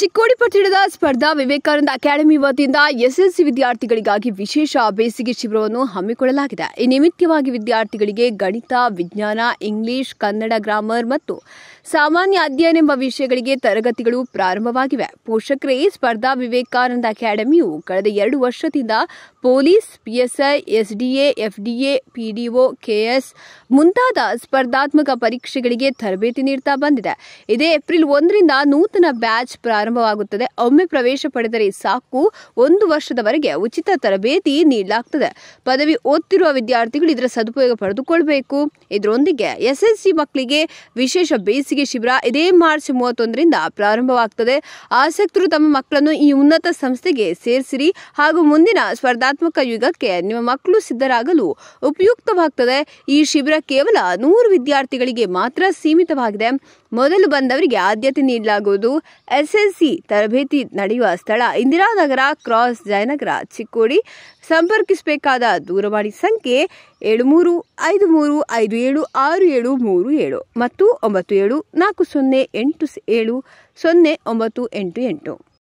ಚಿಕ್ಕೋಡಿ ಪಟ್ಟಣದ ಸ್ಪರ್ಧಾ ವಿವೇಕಾನಂದ ಅಕಾಡೆಮಿ ವತಿಯಿಂದ ಎಸ್ಎಸ್ಸಿ ವಿದ್ಯಾರ್ಥಿಗಳಿಗಾಗಿ ವಿಶೇಷ ಬೇಸಿಗೆ ಶಿಬಿರವನ್ನು ಹಮ್ಮಿಕೊಳ್ಳಲಾಗಿದೆ ಈ ನಿಮಿತ್ತವಾಗಿ ವಿದ್ಯಾರ್ಥಿಗಳಿಗೆ ಗಣಿತ ವಿಜ್ಞಾನ ಇಂಗ್ಲಿಷ್ ಕನ್ನಡ ಗ್ರಾಮರ್ ಮತ್ತು ಸಾಮಾನ್ಯ ಅಧ್ಯಯನ ಎಂಬ ವಿಷಯಗಳಿಗೆ ತರಗತಿಗಳು ಪ್ರಾರಂಭವಾಗಿವೆ ಪೋಷಕರೇ ಸ್ಪರ್ಧಾ ವಿವೇಕಾನಂದ ಅಕಾಡೆಮಿಯು ಕಳೆದ ಎರಡು ವರ್ಷದಿಂದ police PSI SDA FDA PDO KS ಮುಂತಾದ ಸ್ಪರ್ಧಾತ್ಮಕ ಪರೀಕ್ಷೆಗಳಿಗೆ ತರಬೇತಿ ನೀಡುತ್ತಾ ಬಂದಿದೆ ಇದೇ ಏಪ್ರಿಲ್ ಒಂದರಿಂದ ನೂತನ ಬ್ಯಾಚ್ ಪ್ರಾರಂಭ ಪ್ರಾರಂಭವಾಗುತ್ತದೆ ಒಮ್ಮೆ ಪ್ರವೇಶ ಪಡೆದರೆ ಸಾಕು ಒಂದು ವರ್ಷದವರೆಗೆ ಉಚಿತ ತರಬೇತಿ ನೀಡಲಾಗ್ತದೆ ಪದವಿ ಓದ್ತಿರುವ ವಿದ್ಯಾರ್ಥಿಗಳು ಇದರ ಸದುಪಯೋಗ ಪಡೆದುಕೊಳ್ಬೇಕು ಇದರೊಂದಿಗೆ ಎಸ್ಎಸ್ಸಿ ಮಕ್ಕಳಿಗೆ ವಿಶೇಷ ಬೇಸಿಗೆ ಶಿಬಿರ ಇದೇ ಮಾರ್ಚ್ ಮೂವತ್ತೊಂದರಿಂದ ಪ್ರಾರಂಭವಾಗ್ತದೆ ಆಸಕ್ತರು ತಮ್ಮ ಮಕ್ಕಳನ್ನು ಈ ಉನ್ನತ ಸಂಸ್ಥೆಗೆ ಸೇರಿಸಿರಿ ಹಾಗೂ ಮುಂದಿನ ಸ್ಪರ್ಧಾತ್ಮಕ ಯುಗಕ್ಕೆ ನಿಮ್ಮ ಮಕ್ಕಳು ಸಿದ್ಧರಾಗಲು ಉಪಯುಕ್ತವಾಗ್ತದೆ ಈ ಶಿಬಿರ ಕೇವಲ ನೂರು ವಿದ್ಯಾರ್ಥಿಗಳಿಗೆ ಮಾತ್ರ ಸೀಮಿತವಾಗಿದೆ ಮೊದಲು ಬಂದವರಿಗೆ ಆದ್ಯತೆ ನೀಡಲಾಗುವುದು ಎಸ್ ಎಸ್ ಸಿ ತರಬೇತಿ ನಡೆಯುವ ಸ್ಥಳ ಇಂದಿರಾನಗರ ಕ್ರಾಸ್ ಜಯನಗರ ಚಿಕ್ಕೋಡಿ ಸಂಪರ್ಕಿಸಬೇಕಾದ ದೂರವಾಣಿ ಸಂಖ್ಯೆ ಏಳು ಮೂರು ಐದು ಮೂರು ಐದು ಏಳು ಆರು ಏಳು ಮೂರು ಏಳು ಮತ್ತು ಒಂಬತ್ತು ಏಳು ನಾಲ್ಕು ಸೊನ್ನೆ ಎಂಟು ಏಳು ಸೊನ್ನೆ ಒಂಬತ್ತು ಎಂಟು ಎಂಟು